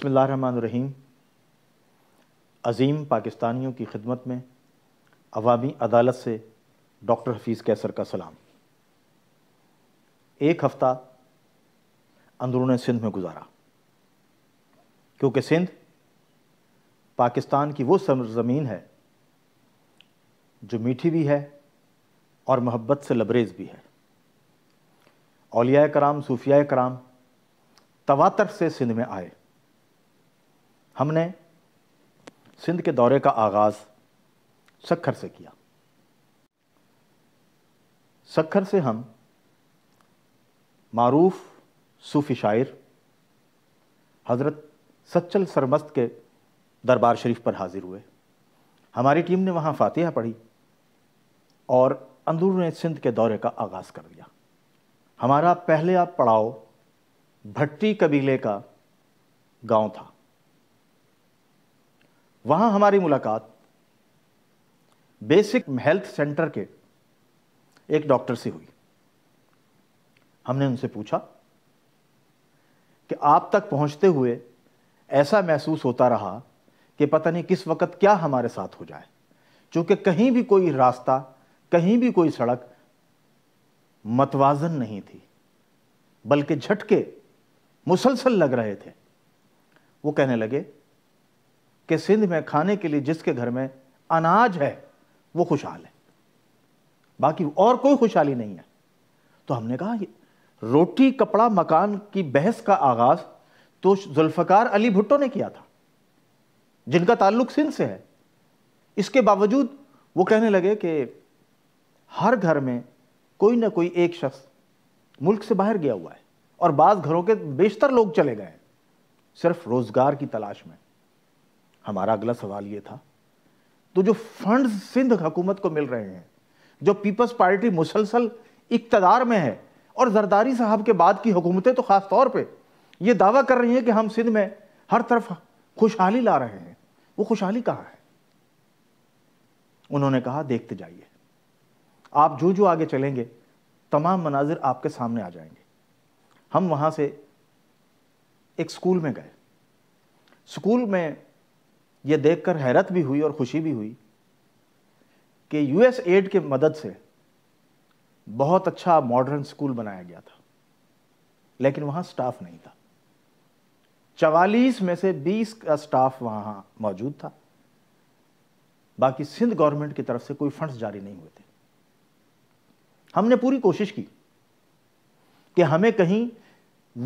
बसमीम अज़ीम पाकिस्तानियों की खिदमत में अवामी अदालत से डॉक्टर हफीज़ कैसर का सलाम एक हफ़्ता अंदरून सिंध में गुजारा क्योंकि सिंध पाकिस्तान की वो सरजमीन है जो मीठी भी है और मोहब्बत से लबरेज़ भी है अलिया कराम सूफिया कराम तवातर से सिंध में आए हमने सिंध के दौरे का आगाज़ सखर से किया सखर से हम मरूफ सूफ़ी शायर हज़रत सच्चल सरमस्त के दरबार शरीफ पर हाज़िर हुए हमारी टीम ने वहाँ फातिहा पढ़ी और अंदरून सिंध के दौरे का आगाज़ कर दिया हमारा पहले आप पड़ाव भट्टी कबीले का गांव था वहां हमारी मुलाकात बेसिक हेल्थ सेंटर के एक डॉक्टर से हुई हमने उनसे पूछा कि आप तक पहुंचते हुए ऐसा महसूस होता रहा कि पता नहीं किस वक्त क्या हमारे साथ हो जाए क्योंकि कहीं भी कोई रास्ता कहीं भी कोई सड़क मतवाजन नहीं थी बल्कि झटके मुसलसल लग रहे थे वो कहने लगे कि सिंध में खाने के लिए जिसके घर में अनाज है वो खुशहाल है बाकी और कोई खुशहाली नहीं है तो हमने कहा रोटी कपड़ा मकान की बहस का आगाज तो जुल्फ़कार अली भुट्टो ने किया था जिनका ताल्लुक सिंध से है इसके बावजूद वो कहने लगे कि हर घर में कोई ना कोई एक शख्स मुल्क से बाहर गया हुआ है और बाद घरों के बेशतर लोग चले गए सिर्फ रोज़गार की तलाश में हमारा अगला सवाल ये था तो जो फंड सिंध हुकूमत को मिल रहे हैं जो पीपल्स पार्टी मुसलसल इकतदार में है और जरदारी साहब के बाद की हुकूमतें तो ख़ास तौर पर ये दावा कर रही हैं कि हम सिंध में हर तरफ खुशहाली ला रहे हैं वो खुशहाली कहाँ है उन्होंने कहा देखते जाइए आप जो जो आगे चलेंगे तमाम मनाजिर आपके सामने आ जाएंगे हम वहाँ से एक स्कूल में गए स्कूल में ये देखकर हैरत भी हुई और खुशी भी हुई कि यूएस एड के मदद से बहुत अच्छा मॉडर्न स्कूल बनाया गया था लेकिन वहां स्टाफ नहीं था चवालीस में से बीस का स्टाफ वहां मौजूद था बाकी सिंध गवर्नमेंट की तरफ से कोई फंड्स जारी नहीं हुए थे हमने पूरी कोशिश की कि हमें कहीं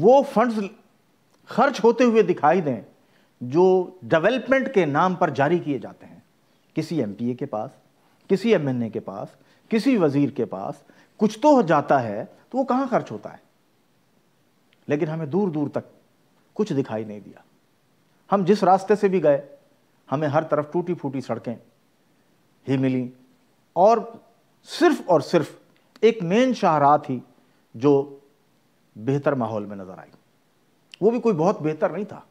वो फंड्स खर्च होते हुए दिखाई दें जो डेवलपमेंट के नाम पर जारी किए जाते हैं किसी एम के पास किसी एम के पास किसी वजीर के पास कुछ तो हो जाता है तो वो कहाँ खर्च होता है लेकिन हमें दूर दूर तक कुछ दिखाई नहीं दिया हम जिस रास्ते से भी गए हमें हर तरफ टूटी फूटी सड़कें ही मिली और सिर्फ और सिर्फ एक मेन शाहराह थी जो बेहतर माहौल में नज़र आई वो भी कोई बहुत बेहतर नहीं था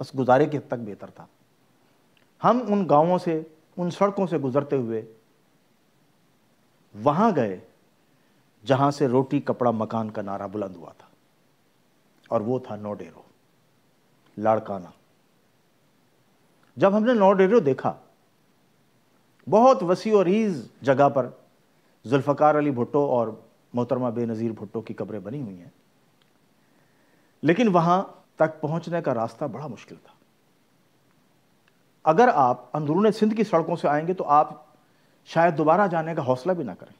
बस गुजारे की हद तक बेहतर था हम उन गांवों से उन सड़कों से गुजरते हुए वहां गए जहां से रोटी कपड़ा मकान का नारा बुलंद हुआ था और वो था नोडेरो डेरो लाड़काना जब हमने नोडेरो डेरो देखा बहुत वसी और ईज जगह पर जुल्फ़कार अली भुट्टो और मोहतरमा बेनज़ीर भुट्टो की कब्रें बनी हुई हैं लेकिन वहां तक पहुंचने का रास्ता बड़ा मुश्किल था अगर आप अंदरून सिंध की सड़कों से आएंगे तो आप शायद दोबारा जाने का हौसला भी ना करें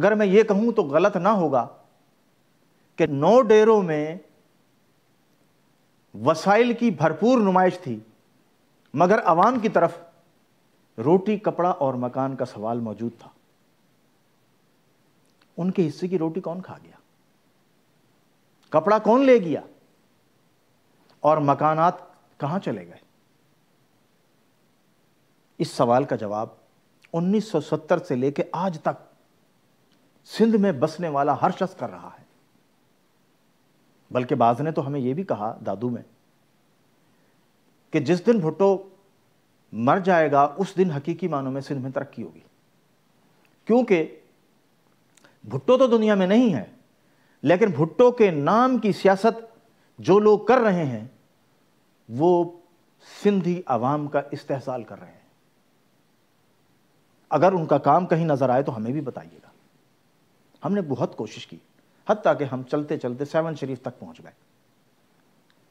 अगर मैं ये कहूं तो गलत ना होगा कि नौ डेरों में वसाइल की भरपूर नुमाइश थी मगर आवाम की तरफ रोटी कपड़ा और मकान का सवाल मौजूद था उनके हिस्से की रोटी कौन खा गया कपड़ा कौन ले गया और मकानात कहां चले गए इस सवाल का जवाब 1970 से लेकर आज तक सिंध में बसने वाला हर शख्स कर रहा है बल्कि बाज ने तो हमें यह भी कहा दादू में कि जिस दिन भुट्टो मर जाएगा उस दिन हकीकी मानों में सिंध में तरक्की होगी क्योंकि भुट्टो तो दुनिया में नहीं है लेकिन भुट्टो के नाम की सियासत जो लोग कर रहे हैं वो सिंधी आवाम का इस्तेसाल कर रहे हैं अगर उनका काम कहीं नज़र आए तो हमें भी बताइएगा हमने बहुत कोशिश की हती कि हम चलते चलते सैवन शरीफ तक पहुंच गए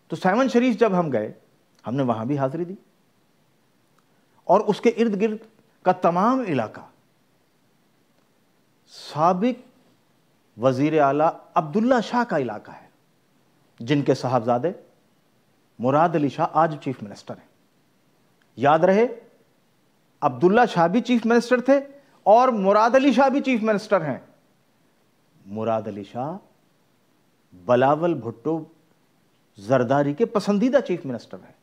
तो सैवन शरीफ जब हम गए हमने वहां भी हाजिरी दी और उसके इर्द गिर्द का तमाम इलाका सबक वज़ीर आला अब्दुल्ला शाह का इलाका है जिनके साहबजादे मुराद अली शाह आज चीफ मिनिस्टर हैं याद रहे अब्दुल्ला शाह भी चीफ मिनिस्टर थे और मुराद अली शाह भी चीफ मिनिस्टर हैं मुराद अली शाह बलावल भुट्टो जरदारी के पसंदीदा चीफ मिनिस्टर हैं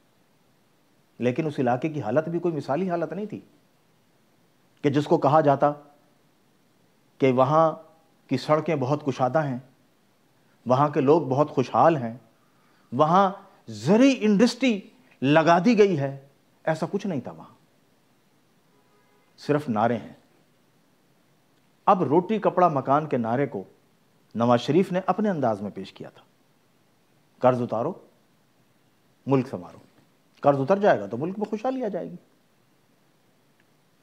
लेकिन उस इलाके की हालत भी कोई मिसाली हालत नहीं थी कि जिसको कहा जाता कि वहां कि सड़कें बहुत कुशादा हैं वहाँ के लोग बहुत खुशहाल हैं वहाँ ज़री इंडस्ट्री लगा दी गई है ऐसा कुछ नहीं था वहाँ सिर्फ नारे हैं अब रोटी कपड़ा मकान के नारे को नवाज शरीफ ने अपने अंदाज में पेश किया था कर्ज उतारो मुल्क संवारो कर्ज उतर जाएगा तो मुल्क में खुशहाली आ जाएगी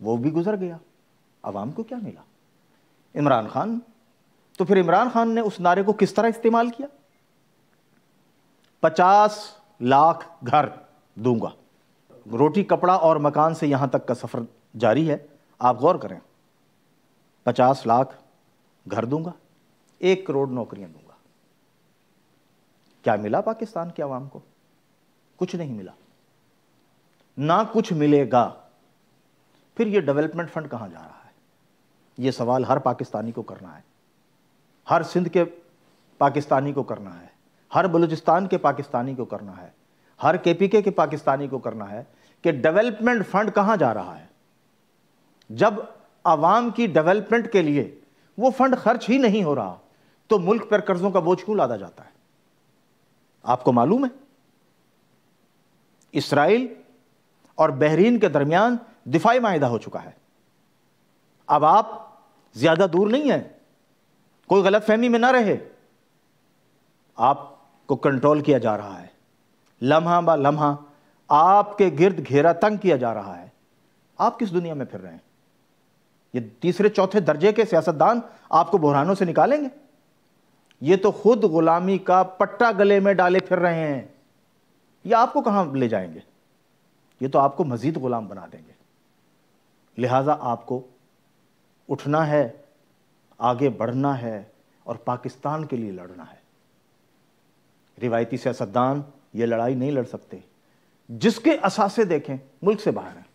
वो भी गुजर गया आवाम को क्या मिला इमरान खान तो फिर इमरान खान ने उस नारे को किस तरह इस्तेमाल किया पचास लाख घर दूंगा रोटी कपड़ा और मकान से यहां तक का सफ़र जारी है आप गौर करें पचास लाख घर दूंगा एक करोड़ नौकरियां दूंगा क्या मिला पाकिस्तान के आवाम को कुछ नहीं मिला ना कुछ मिलेगा फिर ये डेवलपमेंट फंड कहां जा रहा है ये सवाल हर पाकिस्तानी को करना है हर सिंध के पाकिस्तानी को करना है हर बलूचिस्तान के पाकिस्तानी को करना है हर केपीके के पाकिस्तानी को करना है कि डेवलपमेंट फंड कहाँ जा रहा है जब आवाम की डेवलपमेंट के लिए वो फंड खर्च ही नहीं हो रहा तो मुल्क पर कर्जों का बोझ क्यों लादा जाता है आपको मालूम है इसराइल और बहरीन के दरमियान दिफाई माहिदा हो चुका है अब आप ज्यादा दूर नहीं हैं कोई गलत फहमी में ना रहे आपको कंट्रोल किया जा रहा है लम्हा बा लम्हा आपके गिर्द घेरा तंग किया जा रहा है आप किस दुनिया में फिर रहे हैं ये तीसरे चौथे दर्जे के सियासतदान आपको बुरहानों से निकालेंगे ये तो खुद गुलामी का पट्टा गले में डाले फिर रहे हैं ये आपको कहां ले जाएंगे ये तो आपको मज़ीद ग़ुलाम बना देंगे लिहाजा आपको उठना है आगे बढ़ना है और पाकिस्तान के लिए लड़ना है रिवायती सियासतदान ये लड़ाई नहीं लड़ सकते जिसके असासे देखें मुल्क से बाहर हैं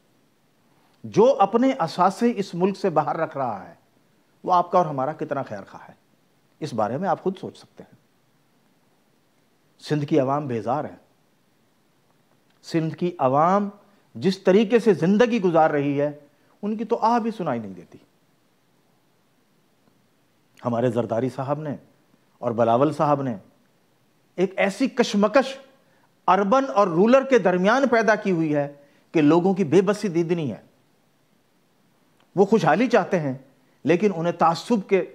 जो अपने असासे इस मुल्क से बाहर रख रहा है वो आपका और हमारा कितना खैर खा है इस बारे में आप खुद सोच सकते हैं सिंध की आवाम बेजार है सिंध की आवाम जिस तरीके से ज़िंदगी गुजार रही है उनकी तो आ भी सुनाई नहीं देती हमारे जरदारी साहब ने और बलावल साहब ने एक ऐसी कशमकश अर्बन और रूलर के दरमियान पैदा की हुई है कि लोगों की बेबसी दीदनी है वो खुशहाली चाहते हैं लेकिन उन्हें तासुब के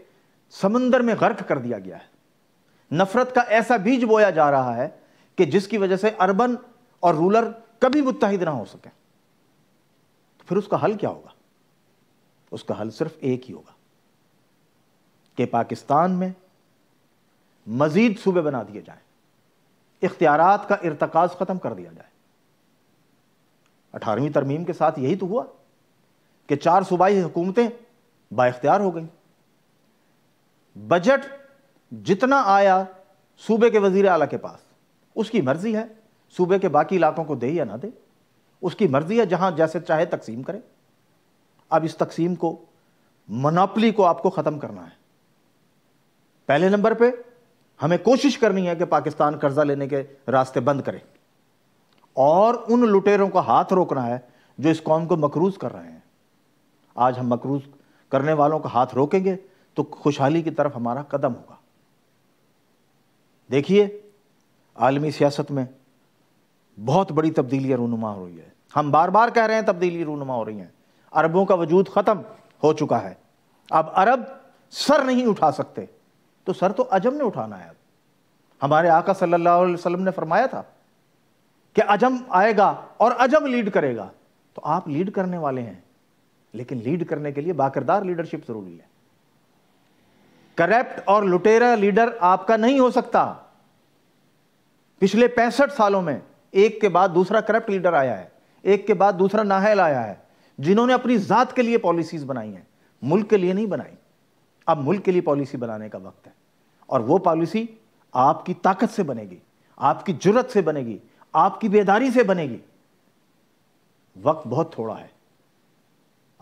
समंदर में गर्क कर दिया गया है नफरत का ऐसा बीज बोया जा रहा है कि जिसकी वजह से अर्बन और रूलर कभी मुतहिद ना हो सके तो फिर उसका हल क्या होगा उसका हल सिर्फ एक ही होगा कि पाकिस्तान में मज़ीद सूबे बना दिए जाए इख्तियार का इरतकाज ख़त्म कर दिया जाए अठारहवीं तरमीम के साथ यही तो हुआ कि चार सूबाई हुकूमतें बाख्तियार हो गई बजट जितना आया सूबे के वजीर अला के पास उसकी मर्ज़ी है सूबे के बाकी इलाकों को दे या ना दे उसकी मर्ज़ी है जहाँ जैसे चाहे तकसीम करे अब इस तकसीम को मनापली को आपको ख़त्म करना है पहले नंबर पे हमें कोशिश करनी है कि पाकिस्तान कर्जा लेने के रास्ते बंद करे और उन लुटेरों का हाथ रोकना है जो इस कौम को मकरूज कर रहे हैं आज हम मकरूज करने वालों का हाथ रोकेंगे तो खुशहाली की तरफ हमारा कदम होगा देखिए आलमी सियासत में बहुत बड़ी तब्दीलियां रूनुमा हो रही है हम बार बार कह रहे हैं तब्दीली रूनुमा हो रही हैं अरबों का वजूद ख़त्म हो चुका है अब अरब सर नहीं उठा सकते तो सर तो अजम ने उठाना है हमारे आका सल्लल्लाहु अलैहि वसल्लम ने फरमाया था कि अजम आएगा और अजम लीड करेगा तो आप लीड करने वाले हैं लेकिन लीड करने के लिए बाकरदार लीडरशिप जरूरी है करप्ट और लुटेरा लीडर आपका नहीं हो सकता पिछले पैंसठ सालों में एक के बाद दूसरा करप्ट लीडर आया है एक के बाद दूसरा नाहल आया है जिन्होंने अपनी जात के लिए पॉलिसीज बनाई हैं मुल्क के लिए नहीं बनाई अब मुल्क के लिए पॉलिसी बनाने का वक्त है और वो पॉलिसी आपकी ताकत से बनेगी आपकी जरूरत से बनेगी आपकी बेदारी से बनेगी वक्त बहुत थोड़ा है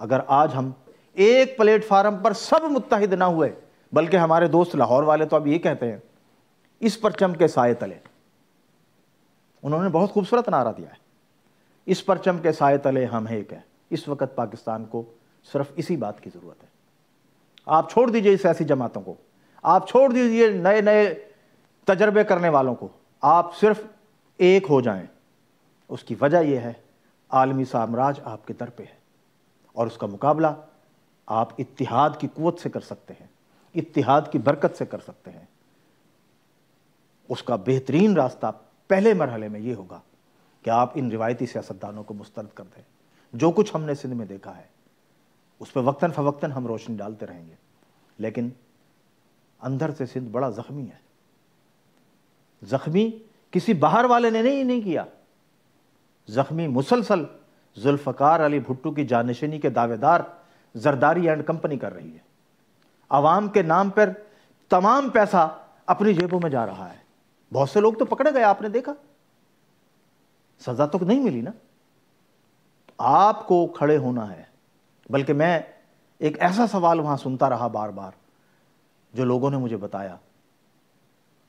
अगर आज हम एक प्लेटफार्म पर सब मुतहद ना हुए बल्कि हमारे दोस्त लाहौर वाले तो अब ये कहते हैं इस परचम के साय तले उन्होंने बहुत खूबसूरत नारा दिया है इस परचम के साय तले हम एक है इस वक्त पाकिस्तान को सिर्फ इसी बात की ज़रूरत है आप छोड़ दीजिए इस ऐसी जमातों को आप छोड़ दीजिए नए नए तजर्बे करने वालों को आप सिर्फ एक हो जाएं उसकी वजह यह है आलमी साम्राज्य आपके दर पे है और उसका मुकाबला आप इतिहाद की कुत से कर सकते हैं इतिहाद की बरकत से कर सकते हैं उसका बेहतरीन रास्ता पहले मरहले में यह होगा कि आप इन रिवायती सियासतदानों को मुस्तरद कर दें जो कुछ हमने सिंध में देखा है उस पर वक्ता फ़वक्ता हम रोशनी डालते रहेंगे लेकिन अंदर से सिंध बड़ा ज़ख्मी है ज़ख्मी किसी बाहर वाले ने नहीं नहीं किया ज़ख्मी मुसलसल जुल्फ़कार अली भुट्टू की जानशनी के दावेदार जरदारी एंड कंपनी कर रही है आवाम के नाम पर तमाम पैसा अपनी जेबों में जा रहा है बहुत से लोग तो पकड़े गए आपने देखा सज़ा तो नहीं मिली ना आपको खड़े होना है बल्कि मैं एक ऐसा सवाल वहां सुनता रहा बार बार जो लोगों ने मुझे बताया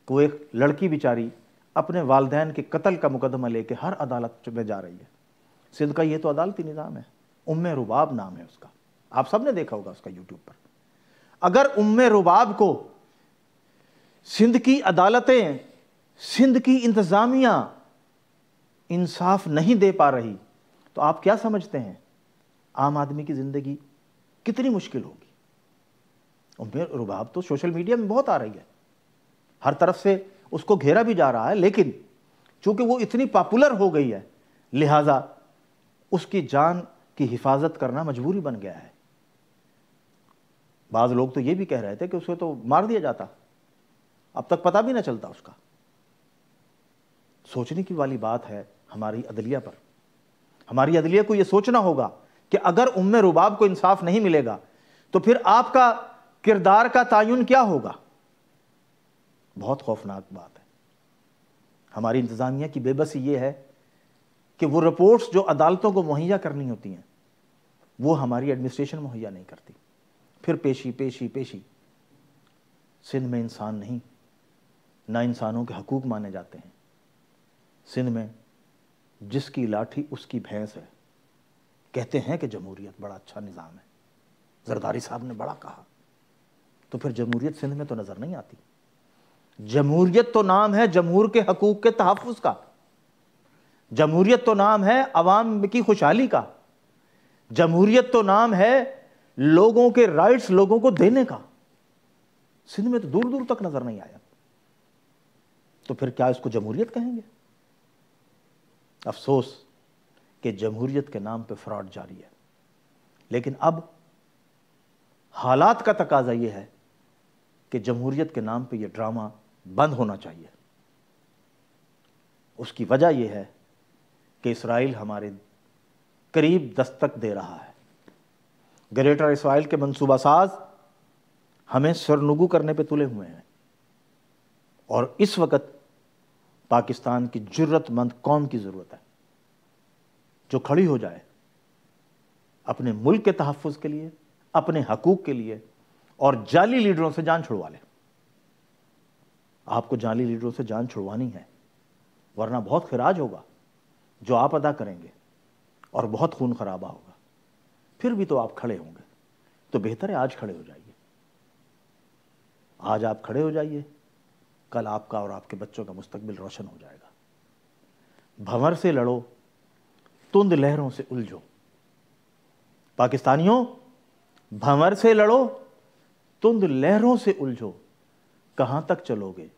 को एक लड़की बिचारी अपने वालदेन के कत्ल का मुकदमा लेके हर अदालत में जा रही है सिंध का ये तो अदालती निज़ाम है उम रुबाब नाम है उसका आप सब ने देखा होगा उसका यूट्यूब पर अगर उम्म रुबाब को सिंध की अदालतें सिंध की इंतज़ामिया इंसाफ नहीं दे पा रही तो आप क्या समझते हैं आम आदमी की ज़िंदगी कितनी मुश्किल होगी उनमें रुबाब तो सोशल मीडिया में बहुत आ रही है हर तरफ से उसको घेरा भी जा रहा है लेकिन चूंकि वो इतनी पॉपुलर हो गई है लिहाजा उसकी जान की हिफाजत करना मजबूरी बन गया है बाज़ लोग तो ये भी कह रहे थे कि उसे तो मार दिया जाता अब तक पता भी ना चलता उसका सोचने की वाली बात है हमारी अदलिया पर हमारी अदलिया को यह सोचना होगा कि अगर उम रुबाब को इंसाफ नहीं मिलेगा तो फिर आपका किरदार का तयन क्या होगा बहुत खौफनाक बात है हमारी इंतज़ामिया की बेबसी ये है कि वो रिपोर्ट्स जो अदालतों को मुहैया करनी होती हैं वो हमारी एडमिनिस्ट्रेशन मुहैया नहीं करती फिर पेशी पेशी पेशी सिंध में इंसान नहीं ना इंसानों के हकूक़ माने जाते हैं सिंध में जिसकी लाठी उसकी भैंस है कहते हैं कि जमहूरियत बड़ा अच्छा निज़ाम है जरदारी साहब ने बड़ा कहा तो फिर जमहूरियत सिंध में तो नज़र नहीं आती जमहूरियत तो नाम है जमहूर के हकूक़ के तहफ़ का जमहूरियत तो नाम है अवाम की खुशहाली का जमहूरियत तो नाम है लोगों के राइट्स लोगों को देने का सिंध में तो दूर दूर तक नज़र नहीं आया तो फिर क्या इसको जमहूरियत कहेंगे अफसोस कि जमहूरियत के नाम पे फ्रॉड जारी है लेकिन अब हालात का तकाजा ये है कि जमहूरियत के नाम पे ये ड्रामा बंद होना चाहिए उसकी वजह यह है कि इसराइल हमारे करीब दस्तक दे रहा है ग्रेटर इसराइल के मनसूबा साज हमें सरनुगु करने पे तुले हुए हैं और इस वक्त पाकिस्तान की जरूरतमंद कौम की ज़रूरत है जो खड़ी हो जाए अपने मुल्क के तहफ़ के लिए अपने हकूक़ के लिए और जाली लीडरों से जान छुड़वा ले आपको जाली लीडरों से जान छुड़वानी है वरना बहुत खराज होगा जो आप अदा करेंगे और बहुत खून खराबा होगा फिर भी तो आप खड़े होंगे तो बेहतर है आज खड़े हो जाइए आज आप खड़े हो जाइए कल आपका और आपके बच्चों का मुस्तकबिल रोशन हो जाएगा भंवर से लड़ो तुंद लहरों से उलझो पाकिस्तानियों भंवर से लड़ो तुंद लहरों से उलझो कहां तक चलोगे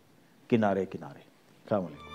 किनारे किनारे सलाम